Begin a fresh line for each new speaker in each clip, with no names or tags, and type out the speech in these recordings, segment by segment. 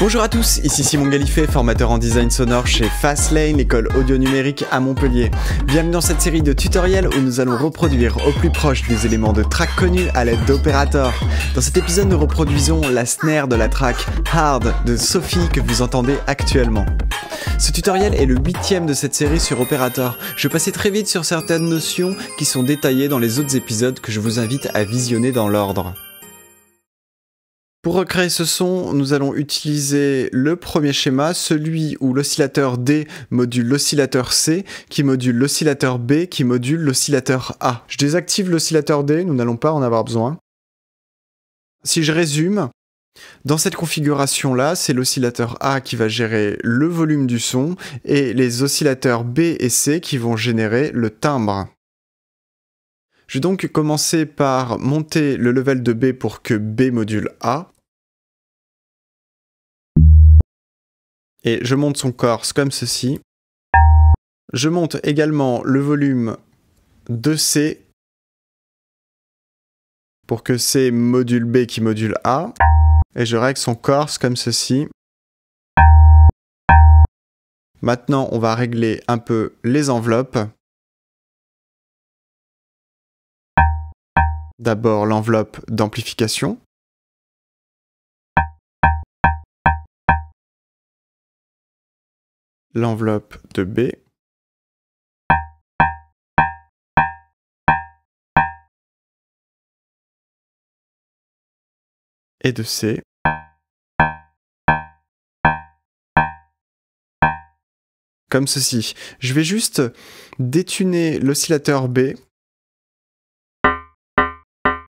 Bonjour à tous, ici Simon Galifet, formateur en design sonore chez Fastlane, école audio numérique à Montpellier. Bienvenue dans cette série de tutoriels où nous allons reproduire au plus proche des éléments de track connus à l'aide d'opérateurs. Dans cet épisode, nous reproduisons la snare de la track Hard de Sophie que vous entendez actuellement. Ce tutoriel est le huitième de cette série sur Operator. Je passais très vite sur certaines notions qui sont détaillées dans les autres épisodes que je vous invite à visionner dans l'ordre. Pour recréer ce son, nous allons utiliser le premier schéma, celui où l'oscillateur D module l'oscillateur C, qui module l'oscillateur B, qui module l'oscillateur A. Je désactive l'oscillateur D, nous n'allons pas en avoir besoin. Si je résume, dans cette configuration-là, c'est l'oscillateur A qui va gérer le volume du son et les oscillateurs B et C qui vont générer le timbre. Je vais donc commencer par monter le level de B pour que B module A. et je monte son corse comme ceci. Je monte également le volume de C pour que C module B qui module A. Et je règle son corse comme ceci. Maintenant, on va régler un peu les enveloppes.
D'abord l'enveloppe d'amplification. l'enveloppe de B. et de C.
Comme ceci. Je vais juste détuner l'oscillateur B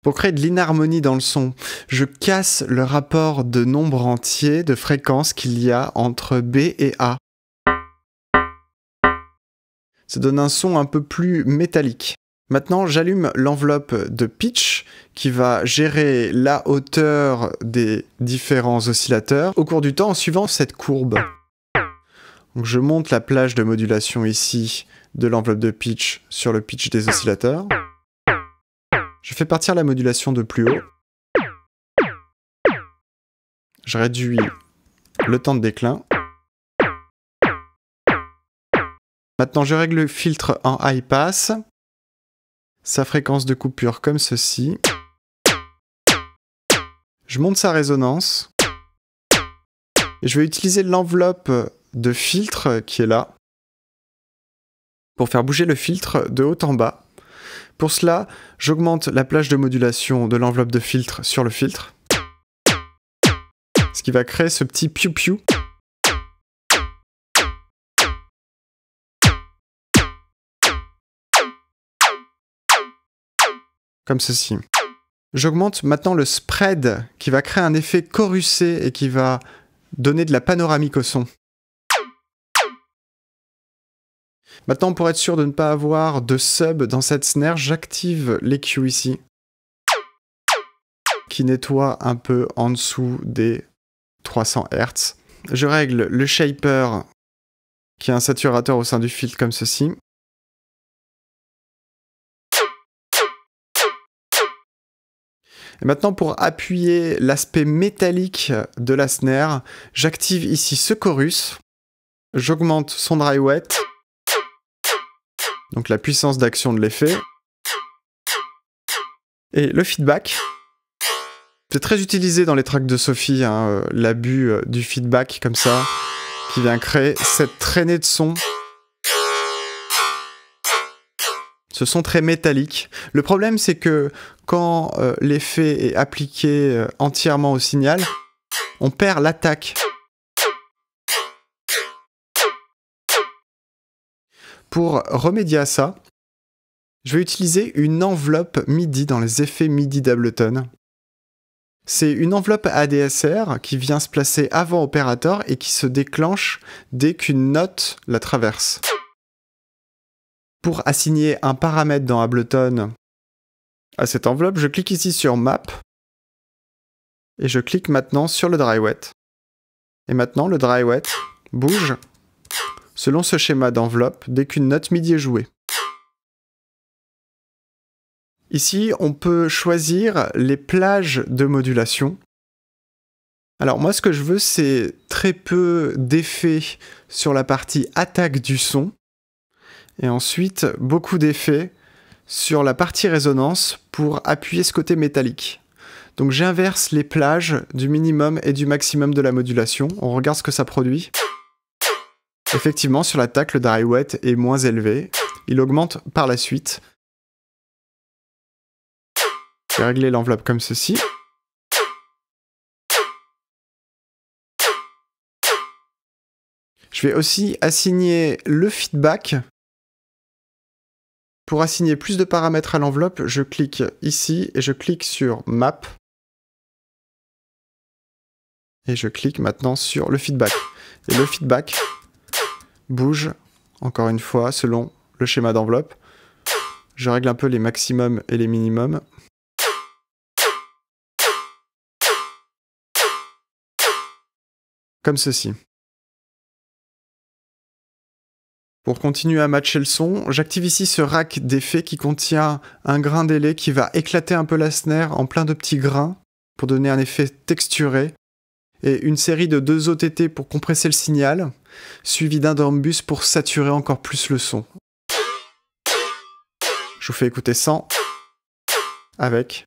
pour créer de l'inharmonie dans le son, je casse le rapport de nombre entier de fréquences qu'il y a entre B et A. Ça donne un son un peu plus métallique. Maintenant, j'allume l'enveloppe de pitch qui va gérer la hauteur des différents oscillateurs au cours du temps en suivant cette courbe. Donc je monte la plage de modulation ici de l'enveloppe de pitch sur le pitch des oscillateurs. Je fais partir la modulation de plus haut. Je réduis le temps de déclin. Maintenant, je règle le filtre en high pass. Sa fréquence de coupure comme ceci. Je monte sa résonance. Et je vais utiliser l'enveloppe de filtre qui est là pour faire bouger le filtre de haut en bas. Pour cela, j'augmente la plage de modulation de l'enveloppe de filtre sur le filtre, ce qui va créer ce petit piou-piou comme ceci. J'augmente maintenant le spread qui va créer un effet corucé et qui va donner de la panoramique au son. Maintenant, pour être sûr de ne pas avoir de sub dans cette snare, j'active l'EQ ici, qui nettoie un peu en dessous des 300 Hz. Je règle le shaper, qui est un saturateur au sein du filtre comme ceci. Et maintenant, pour appuyer l'aspect métallique de la snare, j'active ici ce chorus. J'augmente son dry wet. Donc la puissance d'action de l'effet. Et le feedback. C'est très utilisé dans les tracks de Sophie, hein, euh, l'abus euh, du feedback comme ça, qui vient créer cette traînée de son Ce sont très métalliques. Le problème, c'est que quand euh, l'effet est appliqué euh, entièrement au signal, on perd l'attaque. Pour remédier à ça, je vais utiliser une enveloppe MIDI dans les effets MIDI d'Ableton. C'est une enveloppe ADSR qui vient se placer avant opérateur et qui se déclenche dès qu'une note la traverse. Pour assigner un paramètre dans Ableton à cette enveloppe, je clique ici sur Map et je clique maintenant sur le dry wet. Et maintenant, le dry wet bouge selon ce schéma d'enveloppe dès qu'une note MIDI est jouée. Ici, on peut choisir les plages de modulation. Alors moi, ce que je veux, c'est très peu d'effet sur la partie attaque du son et ensuite beaucoup d'effets sur la partie résonance pour appuyer ce côté métallique. Donc j'inverse les plages du minimum et du maximum de la modulation, on regarde ce que ça produit. Effectivement, sur l'attaque, le dry-wet est moins élevé, il augmente par la suite. Je vais régler l'enveloppe comme ceci. Je vais aussi assigner le feedback pour assigner plus de paramètres à l'enveloppe, je clique ici et je clique sur Map. Et je clique maintenant sur le feedback. Et le feedback bouge, encore une fois, selon le schéma d'enveloppe. Je règle un peu les maximums et les minimums. Comme ceci. Pour continuer à matcher le son, j'active ici ce rack d'effets qui contient un grain délai qui va éclater un peu la snare en plein de petits grains pour donner un effet texturé et une série de deux OTT pour compresser le signal, suivi d'un dormbus pour saturer encore plus le son. Je vous fais écouter sans, avec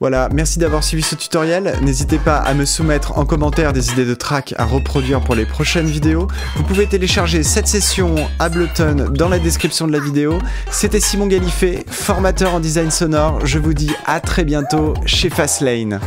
voilà, merci d'avoir suivi ce tutoriel. N'hésitez pas à me soumettre en commentaire des idées de tracks à reproduire pour les prochaines vidéos. Vous pouvez télécharger cette session Ableton dans la description de la vidéo. C'était Simon Galifet, formateur en design sonore. Je vous dis à très bientôt chez Fastlane.